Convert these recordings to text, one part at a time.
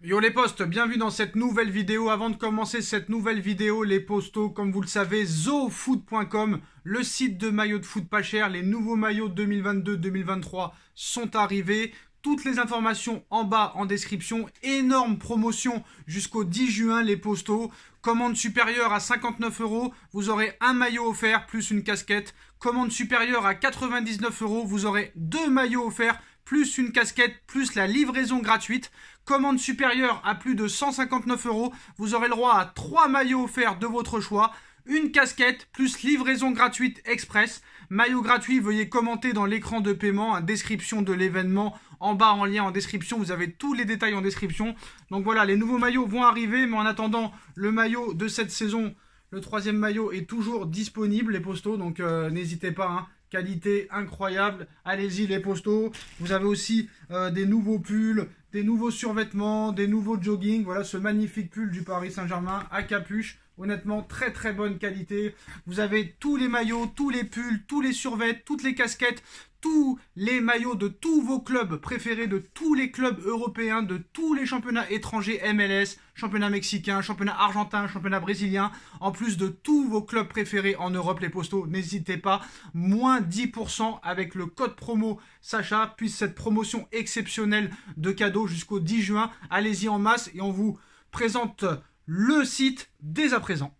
Yo les postes, bienvenue dans cette nouvelle vidéo. Avant de commencer cette nouvelle vidéo, les postaux, comme vous le savez, zofoot.com, le site de maillots de foot pas cher. Les nouveaux maillots 2022-2023 sont arrivés. Toutes les informations en bas en description. Énorme promotion jusqu'au 10 juin, les postaux. Commande supérieure à 59 euros, vous aurez un maillot offert plus une casquette. Commande supérieure à 99 euros, vous aurez deux maillots offerts plus une casquette, plus la livraison gratuite. Commande supérieure à plus de 159 euros, vous aurez le droit à trois maillots offerts de votre choix, une casquette, plus livraison gratuite express. Maillot gratuit, veuillez commenter dans l'écran de paiement, la description de l'événement, en bas en lien en description, vous avez tous les détails en description. Donc voilà, les nouveaux maillots vont arriver, mais en attendant, le maillot de cette saison, le troisième maillot est toujours disponible, les postaux, donc euh, n'hésitez pas. Hein, qualité incroyable. Allez-y les postaux Vous avez aussi euh, des nouveaux pulls, des nouveaux survêtements, des nouveaux jogging. Voilà ce magnifique pull du Paris Saint-Germain à capuche. Honnêtement, très très bonne qualité. Vous avez tous les maillots, tous les pulls, tous les survettes toutes les casquettes, tous les maillots de tous vos clubs préférés, de tous les clubs européens, de tous les championnats étrangers MLS, championnat mexicain, championnat argentin, championnat brésilien, en plus de tous vos clubs préférés en Europe, les postaux, n'hésitez pas, moins 10% avec le code promo Sacha, puis cette promotion exceptionnelle de cadeaux jusqu'au 10 juin, allez-y en masse et on vous présente le site dès à présent.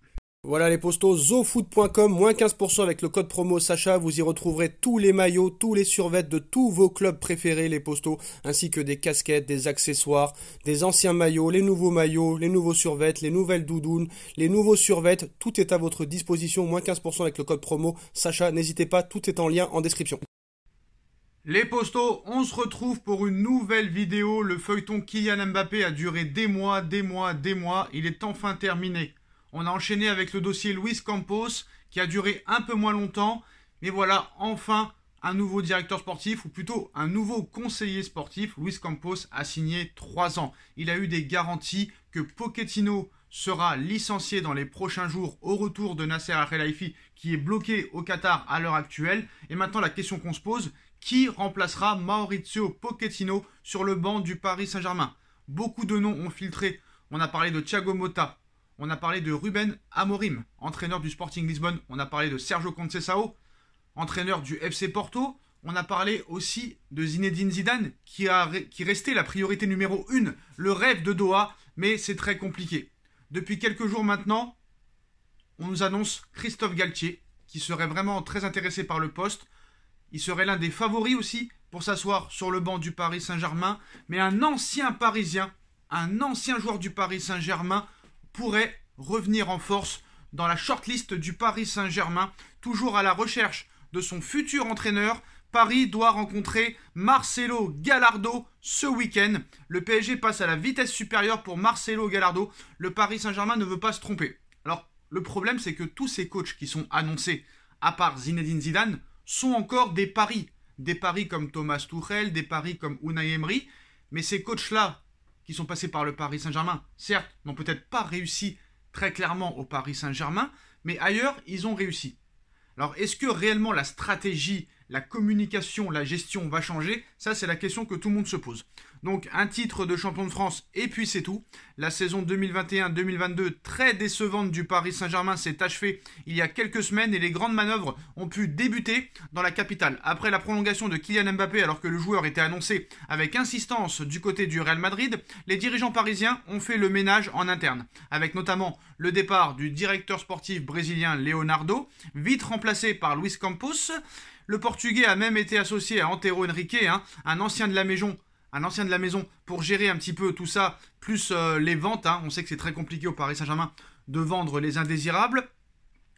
Voilà les postos, zofoot.com, moins 15% avec le code promo Sacha, vous y retrouverez tous les maillots, tous les survêtes de tous vos clubs préférés, les postos, ainsi que des casquettes, des accessoires, des anciens maillots, les nouveaux maillots, les nouveaux survêtes, les nouvelles doudounes, les nouveaux survêtes, tout est à votre disposition, moins 15% avec le code promo Sacha, n'hésitez pas, tout est en lien en description. Les postos, on se retrouve pour une nouvelle vidéo. Le feuilleton Kylian Mbappé a duré des mois, des mois, des mois. Il est enfin terminé. On a enchaîné avec le dossier Luis Campos qui a duré un peu moins longtemps. Mais voilà, enfin, un nouveau directeur sportif, ou plutôt un nouveau conseiller sportif. Luis Campos a signé 3 ans. Il a eu des garanties que Pochettino sera licencié dans les prochains jours au retour de Nasser Al-Khelaifi qui est bloqué au Qatar à l'heure actuelle. Et maintenant, la question qu'on se pose, qui remplacera Maurizio Pochettino sur le banc du Paris Saint-Germain Beaucoup de noms ont filtré. On a parlé de Thiago Motta, on a parlé de Ruben Amorim, entraîneur du Sporting Lisbonne, on a parlé de Sergio Conceição, entraîneur du FC Porto, on a parlé aussi de Zinedine Zidane, qui, a, qui restait la priorité numéro 1, le rêve de Doha, mais c'est très compliqué. Depuis quelques jours maintenant, on nous annonce Christophe Galtier, qui serait vraiment très intéressé par le poste. Il serait l'un des favoris aussi pour s'asseoir sur le banc du Paris Saint-Germain, mais un ancien Parisien, un ancien joueur du Paris Saint-Germain pourrait revenir en force dans la shortlist du Paris Saint-Germain, toujours à la recherche de son futur entraîneur. Paris doit rencontrer Marcelo Gallardo ce week-end. Le PSG passe à la vitesse supérieure pour Marcelo Gallardo. Le Paris Saint-Germain ne veut pas se tromper. Alors, le problème, c'est que tous ces coachs qui sont annoncés, à part Zinedine Zidane, sont encore des paris. Des paris comme Thomas Tuchel, des paris comme Unai Emery. Mais ces coachs-là, qui sont passés par le Paris Saint-Germain, certes, n'ont peut-être pas réussi très clairement au Paris Saint-Germain, mais ailleurs, ils ont réussi. Alors, est-ce que réellement la stratégie, la communication, la gestion va changer Ça, c'est la question que tout le monde se pose. Donc un titre de champion de France et puis c'est tout. La saison 2021-2022 très décevante du Paris Saint-Germain s'est achevée il y a quelques semaines et les grandes manœuvres ont pu débuter dans la capitale. Après la prolongation de Kylian Mbappé alors que le joueur était annoncé avec insistance du côté du Real Madrid, les dirigeants parisiens ont fait le ménage en interne, avec notamment le départ du directeur sportif brésilien Leonardo, vite remplacé par Luis Campos. Le Portugais a même été associé à Antero Henrique, hein, un ancien de la Maison un ancien de la maison pour gérer un petit peu tout ça, plus euh, les ventes. Hein. On sait que c'est très compliqué au Paris Saint-Germain de vendre les indésirables.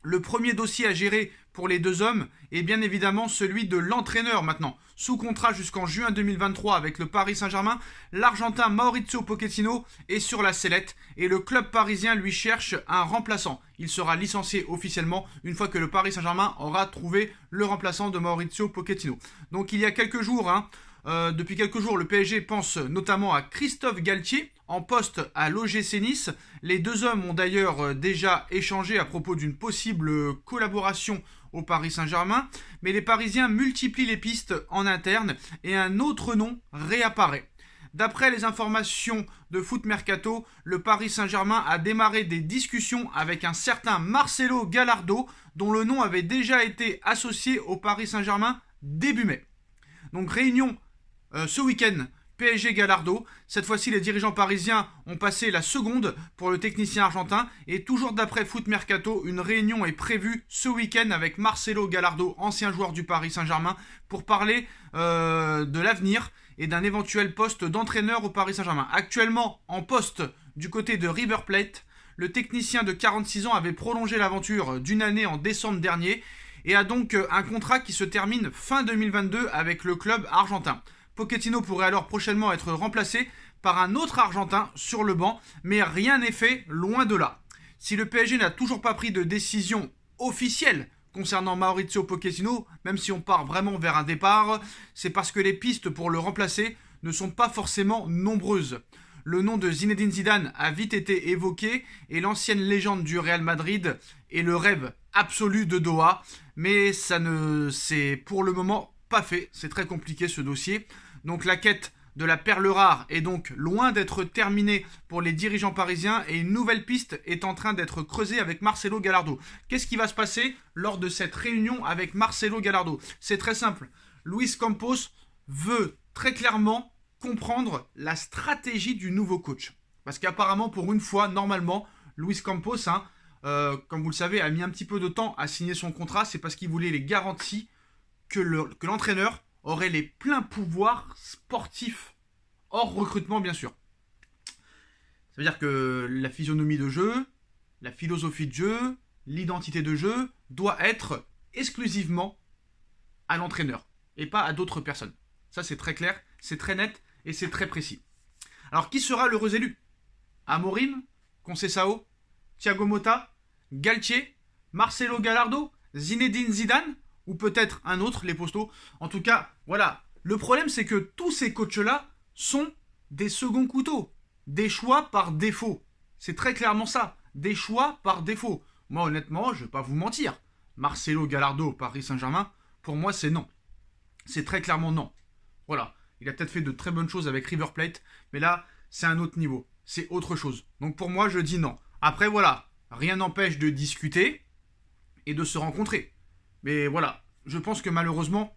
Le premier dossier à gérer pour les deux hommes est bien évidemment celui de l'entraîneur maintenant. Sous contrat jusqu'en juin 2023 avec le Paris Saint-Germain, l'Argentin Maurizio Pochettino est sur la sellette et le club parisien lui cherche un remplaçant. Il sera licencié officiellement une fois que le Paris Saint-Germain aura trouvé le remplaçant de Maurizio Pochettino. Donc il y a quelques jours, hein, euh, depuis quelques jours, le PSG pense notamment à Christophe Galtier, en poste à l'OGC Nice. Les deux hommes ont d'ailleurs euh, déjà échangé à propos d'une possible collaboration au Paris Saint-Germain, mais les Parisiens multiplient les pistes en interne et un autre nom réapparaît. D'après les informations de Foot Mercato, le Paris Saint-Germain a démarré des discussions avec un certain Marcelo Gallardo, dont le nom avait déjà été associé au Paris Saint-Germain début mai. Donc réunion euh, ce week-end, PSG Gallardo. Cette fois-ci, les dirigeants parisiens ont passé la seconde pour le technicien argentin. Et toujours d'après Foot Mercato, une réunion est prévue ce week-end avec Marcelo Gallardo, ancien joueur du Paris Saint-Germain, pour parler euh, de l'avenir et d'un éventuel poste d'entraîneur au Paris Saint-Germain. Actuellement en poste du côté de River Plate, le technicien de 46 ans avait prolongé l'aventure d'une année en décembre dernier et a donc euh, un contrat qui se termine fin 2022 avec le club argentin. Pochettino pourrait alors prochainement être remplacé par un autre Argentin sur le banc, mais rien n'est fait, loin de là. Si le PSG n'a toujours pas pris de décision officielle concernant Maurizio Pochettino, même si on part vraiment vers un départ, c'est parce que les pistes pour le remplacer ne sont pas forcément nombreuses. Le nom de Zinedine Zidane a vite été évoqué et l'ancienne légende du Real Madrid est le rêve absolu de Doha, mais ça ne c'est pour le moment pas fait. C'est très compliqué ce dossier. Donc la quête de la perle rare est donc loin d'être terminée pour les dirigeants parisiens et une nouvelle piste est en train d'être creusée avec Marcelo Gallardo. Qu'est-ce qui va se passer lors de cette réunion avec Marcelo Gallardo C'est très simple. Luis Campos veut très clairement comprendre la stratégie du nouveau coach. Parce qu'apparemment, pour une fois, normalement, Luis Campos, hein, euh, comme vous le savez, a mis un petit peu de temps à signer son contrat. C'est parce qu'il voulait les garanties que l'entraîneur aurait les pleins pouvoirs sportifs, hors recrutement bien sûr. Ça veut dire que la physionomie de jeu, la philosophie de jeu, l'identité de jeu doit être exclusivement à l'entraîneur et pas à d'autres personnes. Ça c'est très clair, c'est très net et c'est très précis. Alors qui sera l'heureux élu Amorim, Conceição, Thiago Motta, Galtier, Marcelo Gallardo, Zinedine Zidane ou peut-être un autre, les postaux. En tout cas, voilà. Le problème, c'est que tous ces coachs-là sont des seconds couteaux, des choix par défaut. C'est très clairement ça, des choix par défaut. Moi, honnêtement, je ne vais pas vous mentir. Marcelo Gallardo, Paris Saint-Germain, pour moi, c'est non. C'est très clairement non. Voilà. Il a peut-être fait de très bonnes choses avec River Plate, mais là, c'est un autre niveau. C'est autre chose. Donc pour moi, je dis non. Après, voilà. Rien n'empêche de discuter et de se rencontrer. Mais voilà, je pense que malheureusement,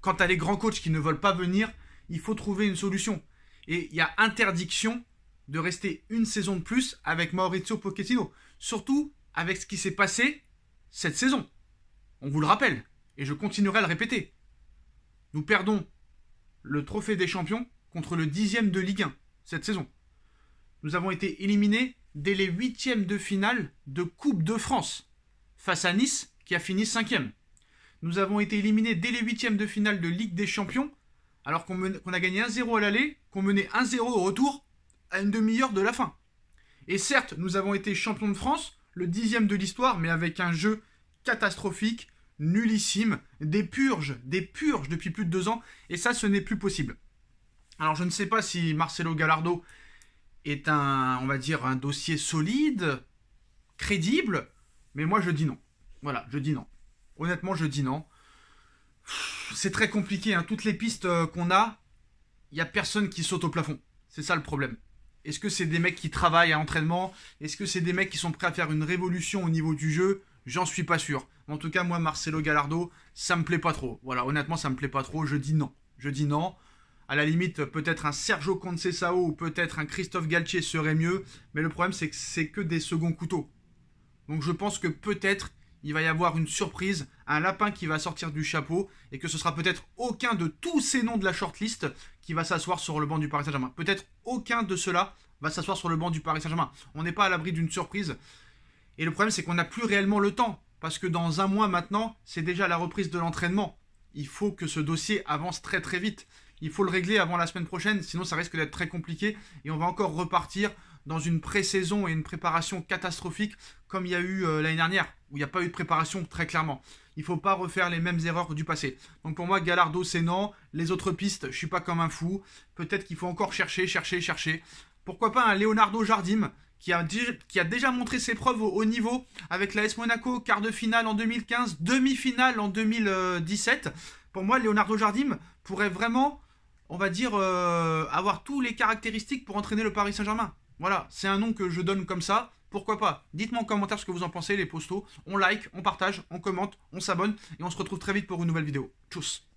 quant à les grands coachs qui ne veulent pas venir, il faut trouver une solution. Et il y a interdiction de rester une saison de plus avec Maurizio Pochettino. Surtout avec ce qui s'est passé cette saison. On vous le rappelle, et je continuerai à le répéter. Nous perdons le trophée des champions contre le dixième de Ligue 1 cette saison. Nous avons été éliminés dès les huitièmes de finale de Coupe de France face à Nice qui a fini cinquième. Nous avons été éliminés dès les huitièmes de finale de Ligue des Champions, alors qu'on a gagné 1-0 à l'aller, qu'on menait 1-0 au retour, à une demi-heure de la fin. Et certes, nous avons été champions de France, le dixième de l'histoire, mais avec un jeu catastrophique, nullissime, des purges, des purges depuis plus de deux ans, et ça, ce n'est plus possible. Alors, je ne sais pas si Marcelo Gallardo est un, on va dire, un dossier solide, crédible, mais moi, je dis non. Voilà, je dis non. Honnêtement, je dis non. C'est très compliqué. Hein. Toutes les pistes euh, qu'on a, il n'y a personne qui saute au plafond. C'est ça le problème. Est-ce que c'est des mecs qui travaillent à l'entraînement Est-ce que c'est des mecs qui sont prêts à faire une révolution au niveau du jeu J'en suis pas sûr. En tout cas, moi, Marcelo Gallardo, ça me plaît pas trop. Voilà, honnêtement, ça me plaît pas trop. Je dis non. Je dis non. À la limite, peut-être un Sergio Conceição ou peut-être un Christophe Galtier serait mieux. Mais le problème, c'est que c'est que des seconds couteaux. Donc je pense que peut-être il va y avoir une surprise, un lapin qui va sortir du chapeau, et que ce sera peut-être aucun de tous ces noms de la shortlist qui va s'asseoir sur le banc du Paris Saint-Germain. Peut-être aucun de ceux-là va s'asseoir sur le banc du Paris Saint-Germain. On n'est pas à l'abri d'une surprise. Et le problème, c'est qu'on n'a plus réellement le temps, parce que dans un mois maintenant, c'est déjà la reprise de l'entraînement. Il faut que ce dossier avance très très vite. Il faut le régler avant la semaine prochaine, sinon ça risque d'être très compliqué, et on va encore repartir dans une pré-saison et une préparation catastrophique comme il y a eu euh, l'année dernière, où il n'y a pas eu de préparation très clairement. Il ne faut pas refaire les mêmes erreurs du passé. Donc pour moi, Gallardo, c'est non. Les autres pistes, je ne suis pas comme un fou. Peut-être qu'il faut encore chercher, chercher, chercher. Pourquoi pas un Leonardo Jardim qui a, déjà montré ses preuves au haut niveau avec la l'AS Monaco, quart de finale en 2015, demi-finale en 2017. Pour moi, Leonardo Jardim pourrait vraiment on va dire, euh, avoir tous les caractéristiques pour entraîner le Paris Saint-Germain. Voilà, c'est un nom que je donne comme ça. Pourquoi pas Dites-moi en commentaire ce que vous en pensez, les postos. On like, on partage, on commente, on s'abonne et on se retrouve très vite pour une nouvelle vidéo. Tchuss